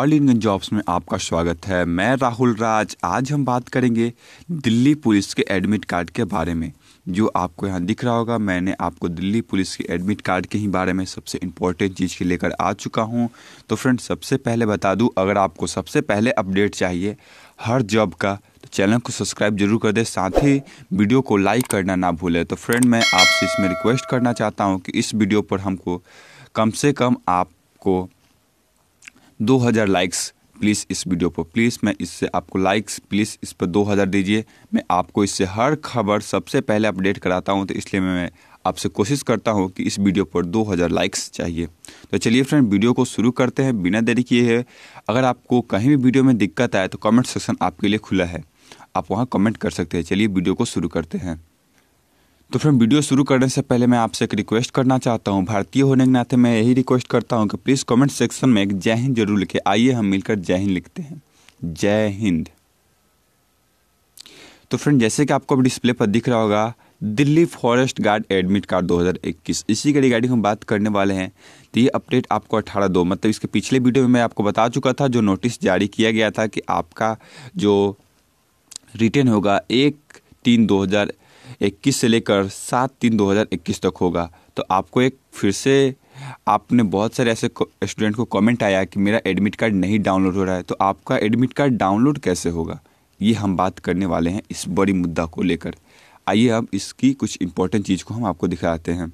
all Indian jobs में आपका स्वागत है मैं राहुल राज आज हम बात करेंगे दिल्ली पुलिस के एडमिट कार्ड के बारे में जो आपको यहाँ दिख रहा होगा मैंने आपको दिल्ली पुलिस के एडमिट कार्ड के ही बारे में सबसे इम्पोर्टेंट चीज़ के लेकर आ चुका हूँ तो फ्रेंड सबसे पहले बता दूँ अगर आपको सबसे पहले अपडेट चाहिए हर जॉब का तो चैनल को सब्सक्राइब जरूर कर दे साथ ही वीडियो को लाइक करना ना भूलें तो फ्रेंड मैं आपसे इसमें रिक्वेस्ट करना चाहता हूँ कि इस वीडियो पर हमको कम से कम आपको 2000 लाइक्स प्लीज़ इस वीडियो पर प्लीज़ मैं इससे आपको लाइक्स प्लीज़ इस पर 2000 दीजिए मैं आपको इससे हर खबर सबसे पहले अपडेट कराता हूँ तो इसलिए मैं आपसे कोशिश करता हूँ कि इस वीडियो पर 2000 लाइक्स चाहिए तो चलिए फ्रेंड वीडियो को शुरू करते हैं बिना देरी किए है अगर आपको कहीं भी वीडियो में दिक्कत आए तो कमेंट सेक्शन आपके लिए खुला है आप वहाँ कमेंट कर सकते हैं चलिए वीडियो को शुरू करते हैं तो फ्रेंड वीडियो शुरू करने से पहले मैं आपसे एक रिक्वेस्ट करना चाहता हूँ भारतीय होने के नाते मैं यही रिक्वेस्ट करता हूँ कि प्लीज़ कमेंट सेक्शन में एक जय हिंद जरूर लिखे आइए हम मिलकर जय हिंद लिखते हैं जय हिंद तो फ्रेंड जैसे कि आपको अब डिस्प्ले पर दिख रहा होगा Delhi forest guard admit card 2021 इसी के रिगार्डिंग हम बात करने वाले हैं तो ये अपडेट आपको अठारह दो मतलब इसके पिछले वीडियो में मैं आपको बता चुका था जो नोटिस जारी किया गया था कि आपका जो रिटर्न होगा एक तीन दो हज़ार 21 से लेकर सात तीन 2021 तक होगा तो आपको एक फिर से आपने बहुत सारे ऐसे स्टूडेंट को कमेंट आया कि मेरा एडमिट कार्ड नहीं डाउनलोड हो रहा है तो आपका एडमिट कार्ड डाउनलोड कैसे होगा ये हम बात करने वाले हैं इस बड़ी मुद्दा को लेकर आइए अब इसकी कुछ इंपॉर्टेंट चीज़ को हम आपको दिखाते हैं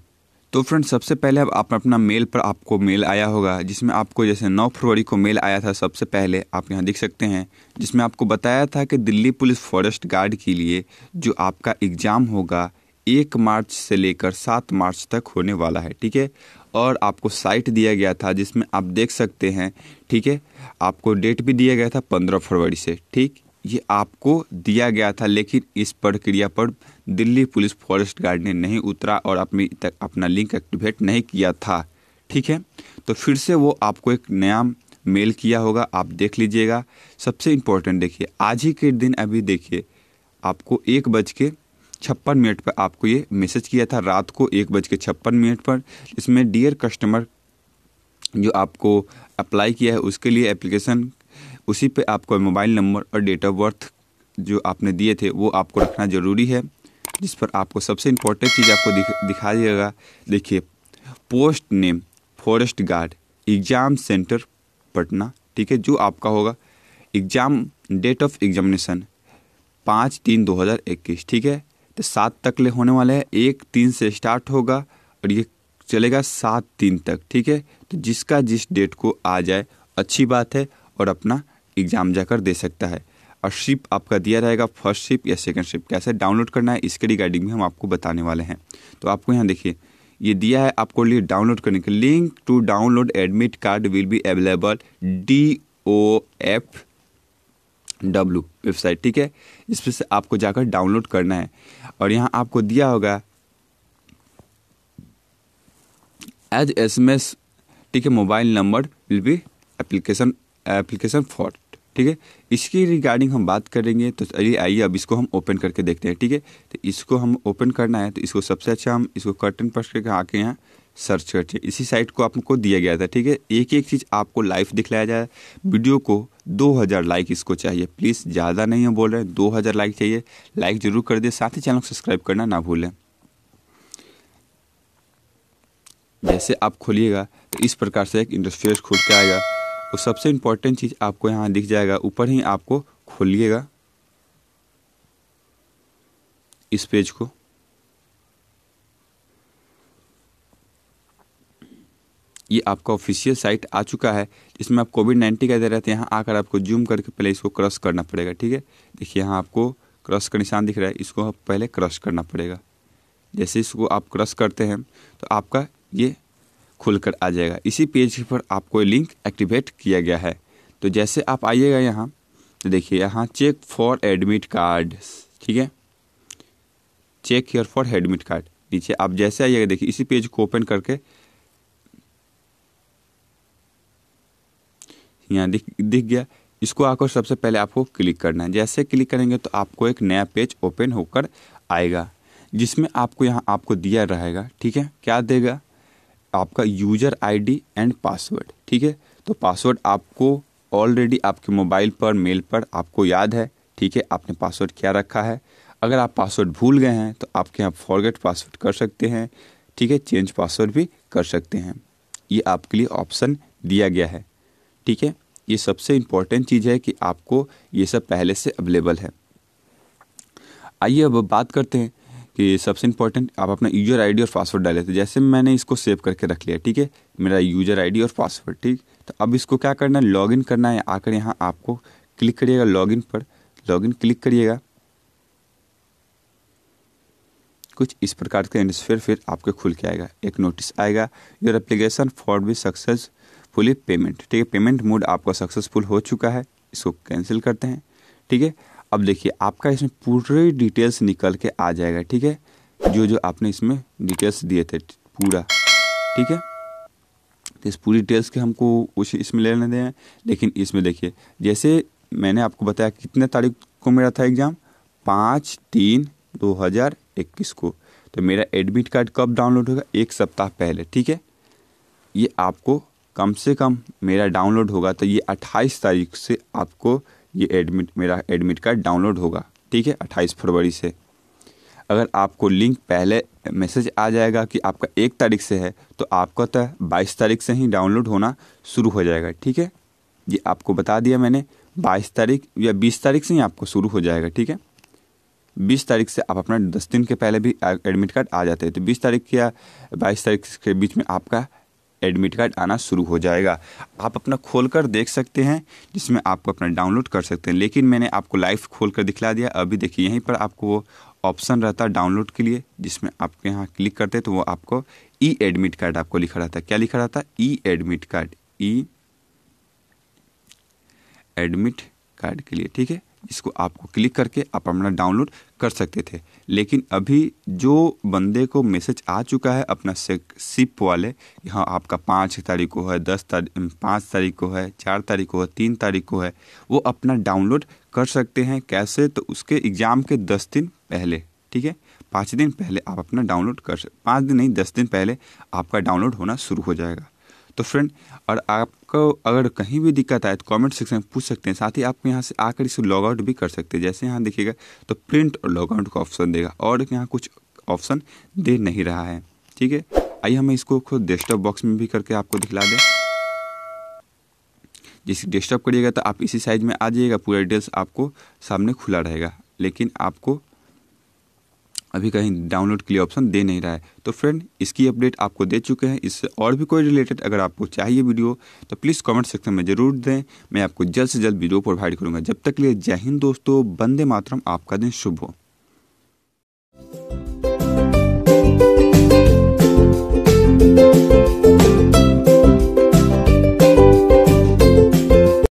तो फ्रेंड सबसे पहले अब आप अपना मेल पर आपको मेल आया होगा जिसमें आपको जैसे 9 फरवरी को मेल आया था सबसे पहले आप यहाँ देख सकते हैं जिसमें आपको बताया था कि दिल्ली पुलिस फॉरेस्ट गार्ड के लिए जो आपका एग्ज़ाम होगा एक मार्च से लेकर सात मार्च तक होने वाला है ठीक है और आपको साइट दिया गया था जिसमें आप देख सकते हैं ठीक है आपको डेट भी दिया गया था पंद्रह फरवरी से ठीक ये आपको दिया गया था लेकिन इस प्रक्रिया पर दिल्ली पुलिस फॉरेस्ट गार्ड ने नहीं उतरा और अपनी तक अपना लिंक एक्टिवेट नहीं किया था ठीक है तो फिर से वो आपको एक नया मेल किया होगा आप देख लीजिएगा सबसे इम्पोर्टेंट देखिए आज ही के दिन अभी देखिए आपको एक बज के छप्पन मिनट पर आपको ये मैसेज किया था रात को एक बज के छप्पन मिनट पर इसमें डियर कस्टमर जो आपको अप्लाई किया है उसके लिए एप्लीकेशन उसी पे आपका मोबाइल नंबर और डेट ऑफ बर्थ जो आपने दिए थे वो आपको रखना ज़रूरी है जिस पर आपको सबसे इम्पोर्टेंट चीज़ आपको दिख, दिखा दिएगा देखिए post name forest guard exam centre Patna ठीक है जो आपका होगा एग्ज़ाम डेट ऑफ एग्जामिनेशन पाँच तीन दो हज़ार इक्कीस ठीक है तो सात तक ले होने वाले हैं एक तीन से स्टार्ट होगा और ये चलेगा सात तीन तक ठीक है तो जिसका जिस डेट को आ जाए अच्छी बात है और अपना एग्ज़ाम जाकर दे सकता है और शिप आपका दिया रहेगा फर्स्ट शिप या सेकंड शिप कैसे डाउनलोड करना है इसके रिगार्डिंग में हम आपको बताने वाले हैं तो आपको यहाँ देखिए ये दिया है आपको लिए डाउनलोड करने के link to download admit card will be available D O F W website ठीक है इस पर से आपको जाकर डाउनलोड करना है और यहाँ आपको दिया होगा एज एस एम एस ठीक है mobile number will be application application for ठीक है इसकी रिगार्डिंग हम बात करेंगे तो चलिए आइए अब इसको हम ओपन करके देखते हैं ठीक है तो इसको हम ओपन करना है तो इसको सबसे अच्छा हम इसको कर्टन पर्स करके आके यहाँ सर्च करते हैं इसी साइट को आपको दिया गया था ठीक है एक एक चीज़ आपको लाइव दिखलाया जाए वीडियो को 2000 लाइक इसको चाहिए प्लीज़ ज़्यादा नहीं हम बोल रहे हैं हजार लाइक चाहिए लाइक ज़रूर कर दिए साथ ही चैनल को सब्सक्राइब करना ना भूलें जैसे आप खोलिएगा तो इस प्रकार से एक इंटरफेस खुल के आएगा और सबसे इम्पॉर्टेंट चीज़ आपको यहाँ दिख जाएगा ऊपर ही आपको खोलिएगा इस पेज को ये आपका ऑफिशियल साइट आ चुका है इसमें आप कोविड नाइन्टीन का दे रहे थे यहाँ आकर आपको जूम करके पहले इसको क्रॉस करना पड़ेगा ठीक है देखिए यहाँ आपको क्रॉस का निशान दिख रहा है इसको आप पहले क्रश करना पड़ेगा जैसे इसको आप क्रॉस करते हैं तो आपका ये खुलकर आ जाएगा इसी पेज पर आपको लिंक एक्टिवेट किया गया है तो जैसे आप आइएगा यहाँ तो देखिए यहाँ चेक फॉर एडमिट कार्ड ठीक है check here for admit card नीचे आप जैसे आइएगा देखिए इसी पेज को ओपन करके यहाँ दिख दिख गया इसको आकर सबसे पहले आपको क्लिक करना है जैसे क्लिक करेंगे तो आपको एक नया पेज ओपन होकर आएगा जिसमें आपको यहाँ आपको दिया रहेगा ठीक है क्या देगा आपका यूजर आईडी एंड पासवर्ड ठीक है तो पासवर्ड आपको ऑलरेडी आपके मोबाइल पर मेल पर आपको याद है ठीक है आपने पासवर्ड क्या रखा है अगर आप पासवर्ड भूल गए हैं तो आपके यहाँ फॉरगेट पासवर्ड कर सकते हैं ठीक है चेंज पासवर्ड भी कर सकते हैं ये आपके लिए ऑप्शन दिया गया है ठीक है ये सबसे इम्पॉर्टेंट चीज़ है कि आपको ये सब पहले से अवेलेबल है आइए अब बात करते हैं कि सबसे इंपॉर्टेंट आप अपना यूजर आईडी और पासवर्ड डाले थे जैसे मैंने इसको सेव करके रख लिया ठीक है मेरा यूजर आईडी और पासवर्ड ठीक तो अब इसको क्या करना है लॉगिन करना है आकर यहाँ आपको क्लिक करिएगा लॉगिन पर लॉगिन क्लिक करिएगा कुछ इस प्रकार का एंडस्फेयर फिर आपके खुल के आएगा एक नोटिस आएगा your application for be successfully payment ठीक है पेमेंट मोड आपका सक्सेसफुल हो चुका है इसको कैंसिल करते हैं ठीक है अब देखिए आपका इसमें पूरे डिटेल्स निकल के आ जाएगा ठीक है जो जो आपने इसमें डिटेल्स दिए थे पूरा ठीक है तो इस पूरी डिटेल्स के हमको उस इसमें लेने दें लेकिन इसमें देखिए जैसे मैंने आपको बताया कितने तारीख को मेरा था एग्ज़ाम पाँच तीन दो हज़ार इक्कीस को तो मेरा एडमिट कार्ड कब डाउनलोड होगा एक सप्ताह पहले ठीक है ये आपको कम से कम मेरा डाउनलोड होगा तो ये अट्ठाईस तारीख से आपको ये एडमिट मेरा एडमिट कार्ड डाउनलोड होगा ठीक है अट्ठाईस फरवरी से अगर आपको लिंक पहले मैसेज आ जाएगा कि आपका एक तारीख से है तो आपका तो बाईस तारीख से ही डाउनलोड होना शुरू हो जाएगा ठीक है ये आपको बता दिया मैंने बाईस तारीख या बीस तारीख से ही आपको शुरू हो जाएगा ठीक है बीस तारीख से आप अपना दस दिन के पहले भी एडमिट कार्ड आ जाते हैं तो बीस तारीख या बाईस तारीख के बीच में आपका एडमिट कार्ड आना शुरू हो जाएगा आप अपना खोल कर देख सकते हैं जिसमें आपको अपना डाउनलोड कर सकते हैं लेकिन मैंने आपको लाइव खोल कर दिखला दिया अभी देखिए यहीं पर आपको वो ऑप्शन रहता है डाउनलोड के लिए जिसमें आपके यहाँ क्लिक करते तो वो आपको ई एडमिट कार्ड आपको लिखा रहता है क्या लिखा रहता है e admit card e admit card के लिए ठीक है इसको आपको क्लिक करके आप अपना डाउनलोड कर सकते थे लेकिन अभी जो बंदे को मैसेज आ चुका है अपना सिप वाले यहाँ आपका पाँच तारीख को है दस तारीख पाँच तारीख को है चार तारीख को है तीन तारीख को है वो अपना डाउनलोड कर सकते हैं कैसे तो उसके एग्ज़ाम के दस दिन पहले ठीक है पाँच दिन पहले आप अपना डाउनलोड कर सकते पाँच दिन नहीं दस दिन पहले आपका डाउनलोड होना शुरू हो जाएगा तो फ्रेंड और आपको अगर कहीं भी दिक्कत आए तो कमेंट सेक्शन में पूछ सकते हैं साथ ही आप यहाँ से आकर इसे लॉगआउट भी कर सकते हैं जैसे यहाँ देखिएगा तो प्रिंट और लॉगआउट का ऑप्शन देगा और यहाँ कुछ ऑप्शन दे नहीं रहा है ठीक है आइए हमें इसको खुद डेस्कटॉप बॉक्स में भी करके आपको दिखला दें जैसे डेस्कटॉप करिएगा तो आप इसी साइज में आ जाइएगा पूरा डिटेल्स आपको सामने खुला रहेगा लेकिन आपको अभी कहीं डाउनलोड के लिए ऑप्शन दे नहीं रहा है तो फ्रेंड इसकी अपडेट आपको दे चुके हैं इससे और भी कोई रिलेटेड अगर आपको चाहिए वीडियो तो प्लीज़ कमेंट सेक्शन में ज़रूर दें मैं आपको जल्द से जल्द वीडियो प्रोवाइड करूँगा जब तक लिए जय हिंद दोस्तों बंदे मातरम आपका दिन शुभ हो thank you